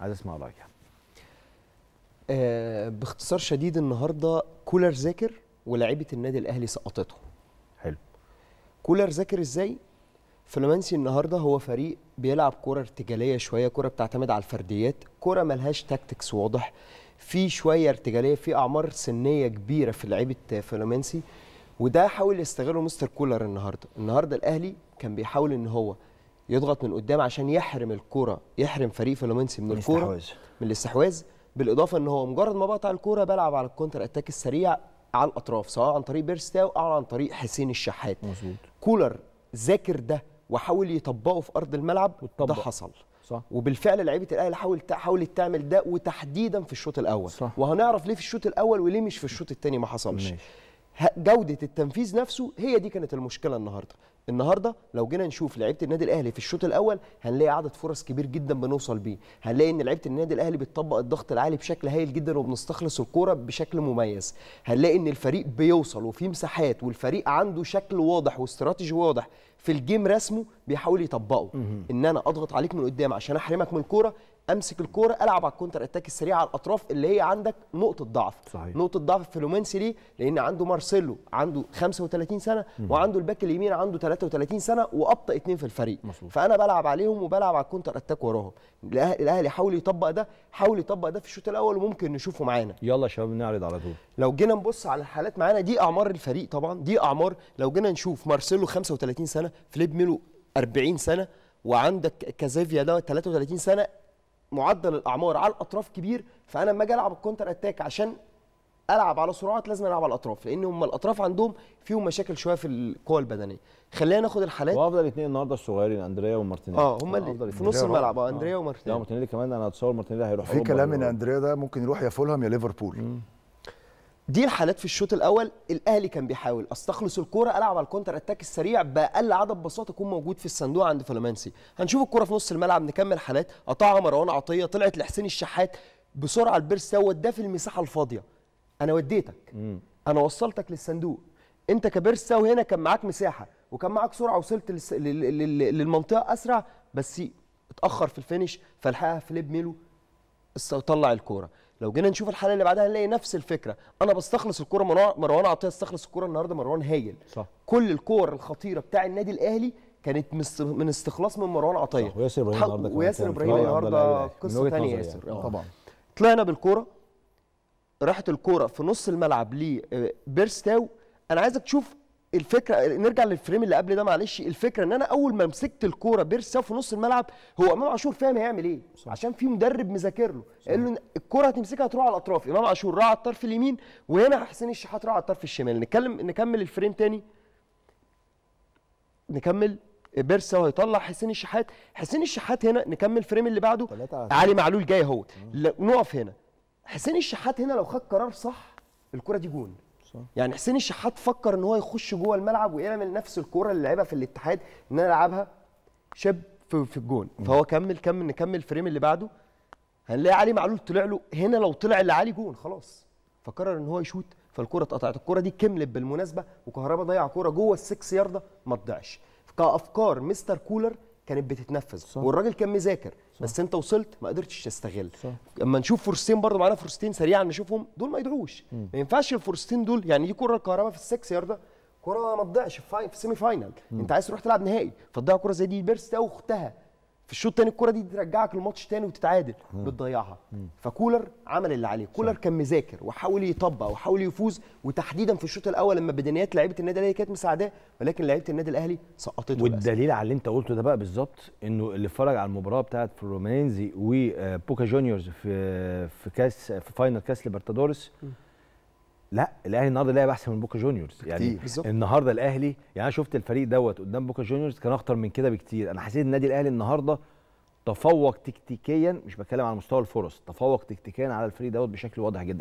عايز اسمع رايك يعني. آه باختصار شديد النهارده كولر ذاكر ولاعيبه النادي الاهلي سقطته حلو كولر ذاكر ازاي فلومنسي النهارده هو فريق بيلعب كره ارتجاليه شويه كره بتعتمد على الفرديات كره ملهاش تاكتكس واضح في شويه ارتجاليه في اعمار سنيه كبيره في لعيبه فلومنسي وده حاول يستغله مستر كولر النهارده النهارده الاهلي كان بيحاول ان هو يضغط من قدام عشان يحرم الكرة يحرم فريق فلومنسي من الكرة من الاستحواذ بالاضافه ان هو مجرد ما بقطع الكوره بلعب على الكونتر اتاك السريع على الاطراف سواء عن طريق بيرستاو او عن طريق حسين الشحات مظبوط كولر ذاكر ده وحاول يطبقه في ارض الملعب وطبق. ده حصل صح. وبالفعل لعيبه الاهلي حاولت حاولت تعمل ده وتحديدا في الشوط الاول صح. وهنعرف ليه في الشوط الاول وليه مش في الشوط الثاني ما حصلش ماشي. جوده التنفيذ نفسه هي دي كانت المشكله النهارده النهارده لو جينا نشوف لعيبه النادي الاهلي في الشوط الاول هنلاقي عدد فرص كبير جدا بنوصل بيه هنلاقي ان لعيبه النادي الاهلي بتطبق الضغط العالي بشكل هايل جدا وبنستخلص الكوره بشكل مميز هنلاقي ان الفريق بيوصل وفي مساحات والفريق عنده شكل واضح واستراتيجي واضح في الجيم رسمه بيحاول يطبقه ان انا اضغط عليك من قدام عشان احرمك من الكوره امسك الكوره العب على الكونتر اتاك السريع على الاطراف اللي هي عندك نقطه ضعف صحيح. نقطه ضعف في لومنسي ليه لان عنده مارسيلو عنده 35 سنه مم. وعنده الباك اليمين عنده 33 سنه وابطا اثنين في الفريق مصروف. فانا بلعب عليهم وبلعب على الكونتر اتاك وراهم الاهلي حاول يطبق ده حاول يطبق ده في الشوط الاول وممكن نشوفه معانا يلا يا شباب نعرض على طول لو جينا نبص على الحالات معانا دي اعمار الفريق طبعا دي اعمار لو جينا نشوف مارسيلو 35 سنه فليب ميلو 40 سنه وعندك كازافيا ده 33 سنه معدل الاعمار على الاطراف كبير فانا لما اجي العب الكونتر اتاك عشان العب على سرعات لازم العب على الاطراف لان هم الاطراف عندهم فيهم مشاكل شويه في القوه البدنيه خلينا ناخد الحالات وافضل اثنين النهارده الصغيرين اندريا ومارتينيلي اه هم اللي في نص الملعب آه. اه اندريا ومارتينيلي لا مارتينيلي كمان انا اتصور مارتينيلي هيروح في كلام ان اندريا ده ممكن يروح يا فولهام يا ليفربول دي الحالات في الشوط الاول الاهلي كان بيحاول استخلص الكوره العب على الكونتر اتاك السريع باقل عدد بساطه يكون موجود في الصندوق عند فلومانسي هنشوف الكوره في نص الملعب نكمل حالات قطعها مروان عطيه طلعت لحسين الشحات بسرعه البيرس وداه في المساحه الفاضيه انا وديتك انا وصلتك للصندوق انت كبيرس وهنا كان معاك مساحه وكان معاك سرعه وصلت للمنطقه اسرع بس اتاخر في الفينش فلحقها فليب ميلو طلع الكوره لو جينا نشوف الحلقه اللي بعدها هنلاقي نفس الفكره انا بستخلص الكوره مروان عطيه استخلص الكوره النهارده مروان هايل صح كل الكور الخطيره بتاع النادي الاهلي كانت من استخلاص من مروان عطيه وياسر ابراهيم النهارده وياسر ابراهيم النهارده قصه ثانيه ياسر يعني. آه. طبعا طلعنا بالكوره راحت الكوره في نص الملعب لبيرستاو آه، انا عايزك تشوف الفكره نرجع للفريم اللي قبل ده معلش الفكره ان انا اول ما مسكت الكوره بيرسا في نص الملعب هو امام عاشور فاهم هيعمل ايه صح. عشان في مدرب مذاكر له قال له الكوره هتمسكها هتروح على الاطراف امام عاشور راح على الطرف اليمين وهنا حسين الشحات راح على الطرف الشمال نتكلم نكمل الفريم تاني نكمل بيرسا وهيطلع حسين الشحات حسين الشحات هنا نكمل الفريم اللي بعده علي معلول جاي اهو نقف هنا حسين الشحات هنا لو خد قرار صح الكره دي جون يعني حسين الشحات فكر ان هو يخش جوه الملعب ويعمل نفس الكوره اللي لعبها في الاتحاد ان انا العبها شاب في, الجون فهو كمل كمل نكمل الفريم اللي بعده هنلاقي علي معلول طلع له هنا لو طلع اللي علي جون خلاص فقرر ان هو يشوت فالكره اتقطعت الكره دي كملت بالمناسبه وكهربا ضيع كره جوه السكس يارده ما تضيعش كافكار مستر كولر كانت بتتنفذ صح. والراجل كان مذاكر بس انت وصلت ما قدرتش تستغل اما نشوف فرصتين برضه معانا فرصتين سريعا نشوفهم دول ما يدعوش ما ينفعش الفرصتين دول يعني دي كره الكهرباء في السكس يارده كره ما تضيعش في سيمي فاينل انت عايز تروح تلعب نهائي فتضيع كره زي دي بيرست او اختها في الشوط الثاني الكره دي ترجعك الماتش تاني وتتعادل بتضيعها فكولر عمل اللي عليه كولر صح. كان مذاكر وحاول يطبق وحاول يفوز وتحديدا في الشوط الاول لما بدنيات لعيبه النادي الاهلي كانت مساعداه ولكن لعيبه النادي الاهلي سقطته والدليل على اللي انت قلته ده بقى بالظبط انه اللي اتفرج على المباراه بتاعه فلومينزي وبوكا جونيورز في في كاس في فاينل كاس ليبرتادورس لا الاهلي النهارده لعب احسن من بوكا جونيورز يعني بالزبط. النهارده الاهلي يعني انا شفت الفريق دوت قدام بوكا جونيورز كان اخطر من كده بكتير انا حسيت النادي الاهلي النهارده تفوق تكتيكيا مش بتكلم على مستوى الفرص تفوق تكتيكيا على الفريق دوت بشكل واضح جدا